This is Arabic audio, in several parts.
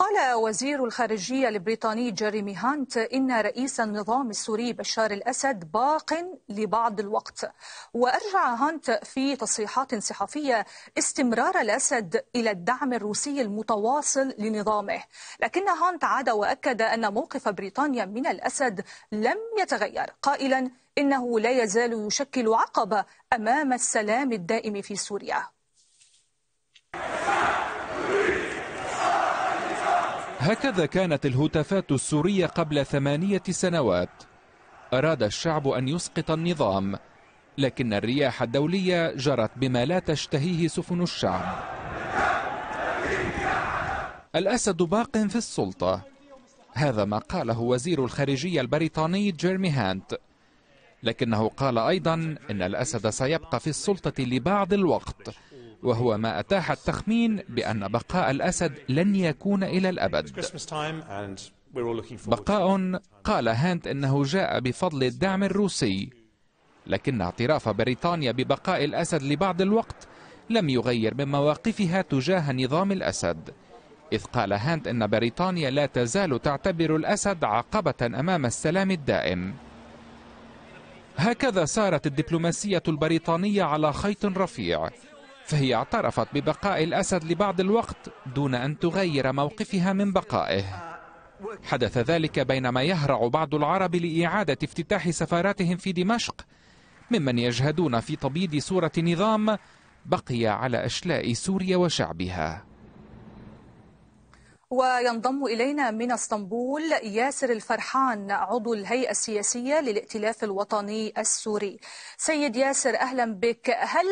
قال وزير الخارجية البريطاني جيريمي هانت إن رئيس النظام السوري بشار الأسد باق لبعض الوقت وأرجع هانت في تصريحات صحفية استمرار الأسد إلى الدعم الروسي المتواصل لنظامه لكن هانت عاد وأكد أن موقف بريطانيا من الأسد لم يتغير قائلا إنه لا يزال يشكل عقبة أمام السلام الدائم في سوريا هكذا كانت الهتافات السورية قبل ثمانية سنوات أراد الشعب أن يسقط النظام لكن الرياح الدولية جرت بما لا تشتهيه سفن الشعب الأسد باق في السلطة هذا ما قاله وزير الخارجية البريطاني جيرمي هانت لكنه قال أيضا إن الأسد سيبقى في السلطة لبعض الوقت وهو ما أتاح التخمين بأن بقاء الأسد لن يكون إلى الأبد بقاء قال هانت أنه جاء بفضل الدعم الروسي لكن اعتراف بريطانيا ببقاء الأسد لبعض الوقت لم يغير من مواقفها تجاه نظام الأسد إذ قال هانت أن بريطانيا لا تزال تعتبر الأسد عقبة أمام السلام الدائم هكذا سارت الدبلوماسية البريطانية على خيط رفيع فهي اعترفت ببقاء الأسد لبعض الوقت دون أن تغير موقفها من بقائه حدث ذلك بينما يهرع بعض العرب لإعادة افتتاح سفاراتهم في دمشق ممن يجهدون في تبييض صورة نظام بقي على أشلاء سوريا وشعبها وينضم إلينا من اسطنبول ياسر الفرحان عضو الهيئة السياسية للائتلاف الوطني السوري سيد ياسر أهلا بك هل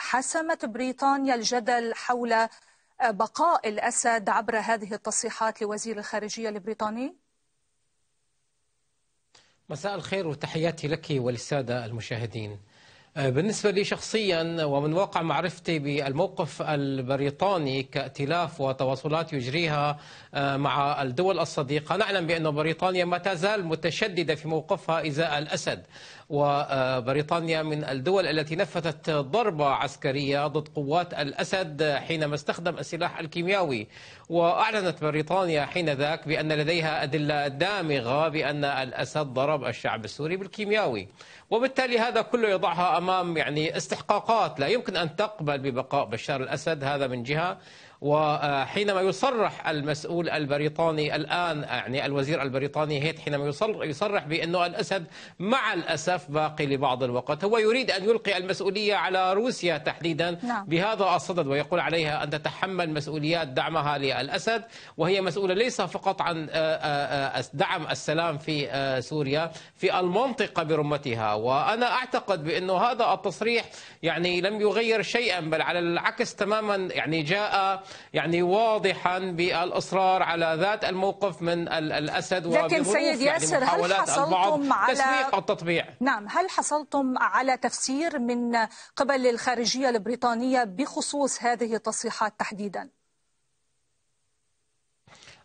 حسمت بريطانيا الجدل حول آه، بقاء الأسد عبر هذه التصريحات لوزير الخارجية البريطاني؟ مساء الخير وتحياتي لك وللسادة المشاهدين آه، بالنسبة لي شخصيا ومن واقع معرفتي بالموقف البريطاني كائتلاف وتواصلات يجريها آه، مع الدول الصديقة نعلم بأن بريطانيا ما تزال متشددة في موقفها إزاء الأسد وبريطانيا من الدول التي نفذت ضربة عسكرية ضد قوات الأسد حينما استخدم السلاح الكيميائي وأعلنت بريطانيا حين ذاك بأن لديها أدلة دامغة بأن الأسد ضرب الشعب السوري بالكيمياوي وبالتالي هذا كله يضعها أمام يعني استحقاقات لا يمكن أن تقبل ببقاء بشار الأسد هذا من جهة وحينما يصرح المسؤول البريطاني الآن يعني الوزير البريطاني هيت حينما يصرح بأنه الأسد مع الأسف باقي لبعض الوقت هو يريد أن يلقي المسؤولية على روسيا تحديدا نعم. بهذا الصدد ويقول عليها أن تتحمل مسؤوليات دعمها للأسد وهي مسؤولة ليس فقط عن آه، آه، آه، دعم السلام في سوريا في المنطقة برمتها وأنا أعتقد بأنه هذا التصريح يعني لم يغير شيئا بل على العكس تماما يعني جاء يعني واضحا بالإصرار على ذات الموقف من الأسد لكن سيد يعني ياسر يعني هل حصلتم على تسويق التطبيع نعم هل حصلتم على تفسير من قبل الخارجية البريطانية بخصوص هذه التصريحات تحديداً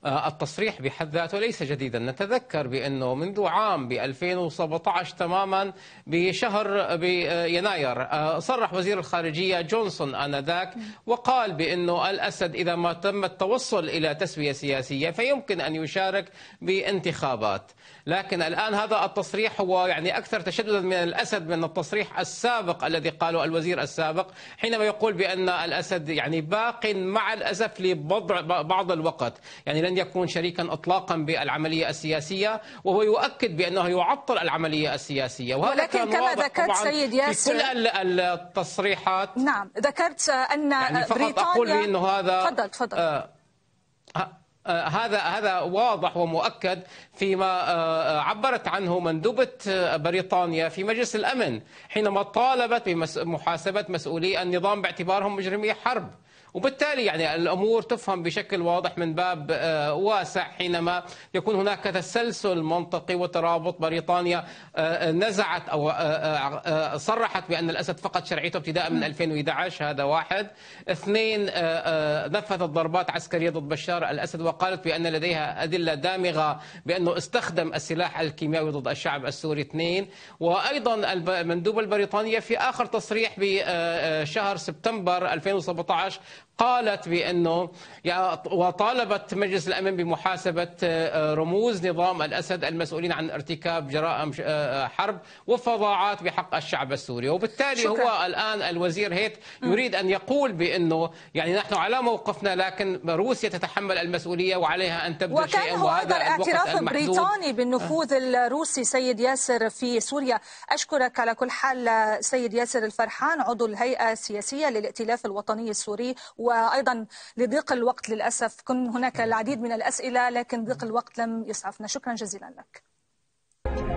آه، التصريح بحد ذاته ليس جديدا نتذكر بأنه منذ عام ب 2017 تماما بشهر بيناير آه، صرح وزير الخارجية جونسون آنذاك وقال بأنه الأسد إذا ما تم التوصل إلى تسوية سياسية فيمكن أن يشارك بانتخابات لكن الآن هذا التصريح هو يعني أكثر تشددا من الأسد من التصريح السابق الذي قاله الوزير السابق حينما يقول بأن الأسد يعني باق مع الأسف لبضع بعض الوقت يعني لن لن يكون شريكا اطلاقا بالعمليه السياسيه وهو يؤكد بانه يعطل العمليه السياسيه وهذا ولكن كما ذكرت سيد ياسر في كل التصريحات نعم ذكرت ان يعني فقط بريطانيا اقول انه هذا تفضل تفضل آه, آه، هذا هذا واضح ومؤكد فيما آه، آه، عبرت عنه مندوبة آه، بريطانيا في مجلس الأمن حينما طالبت بمحاسبة مسؤولي النظام باعتبارهم مجرمي حرب وبالتالي يعني الامور تفهم بشكل واضح من باب واسع حينما يكون هناك تسلسل منطقي وترابط بريطانيا نزعت او صرحت بان الاسد فقد شرعيته ابتداء من 2011 هذا واحد اثنين نفذت ضربات عسكريه ضد بشار الاسد وقالت بان لديها ادله دامغه بانه استخدم السلاح الكيماوي ضد الشعب السوري اثنين وأيضا المندوب البريطانية في آخر تصريح بشهر آه، سبتمبر 2017 قالت بانه وطالبت مجلس الامن بمحاسبه آه، رموز نظام الاسد المسؤولين عن ارتكاب جرائم آه، حرب وفظاعات بحق الشعب السوري، وبالتالي شكرا. هو الان الوزير هيت يريد ان يقول بانه يعني نحن على موقفنا لكن روسيا تتحمل المسؤوليه وعليها ان تبذل شيئا وهذا الاعتراف اعتراف البريطاني بالنفوذ آه. الروسي سيد ياسر في سوريا أشكرك على كل حال سيد ياسر الفرحان عضو الهيئة السياسية للائتلاف الوطني السوري وأيضا لضيق الوقت للأسف كن هناك العديد من الأسئلة لكن ضيق الوقت لم يسعفنا شكرا جزيلا لك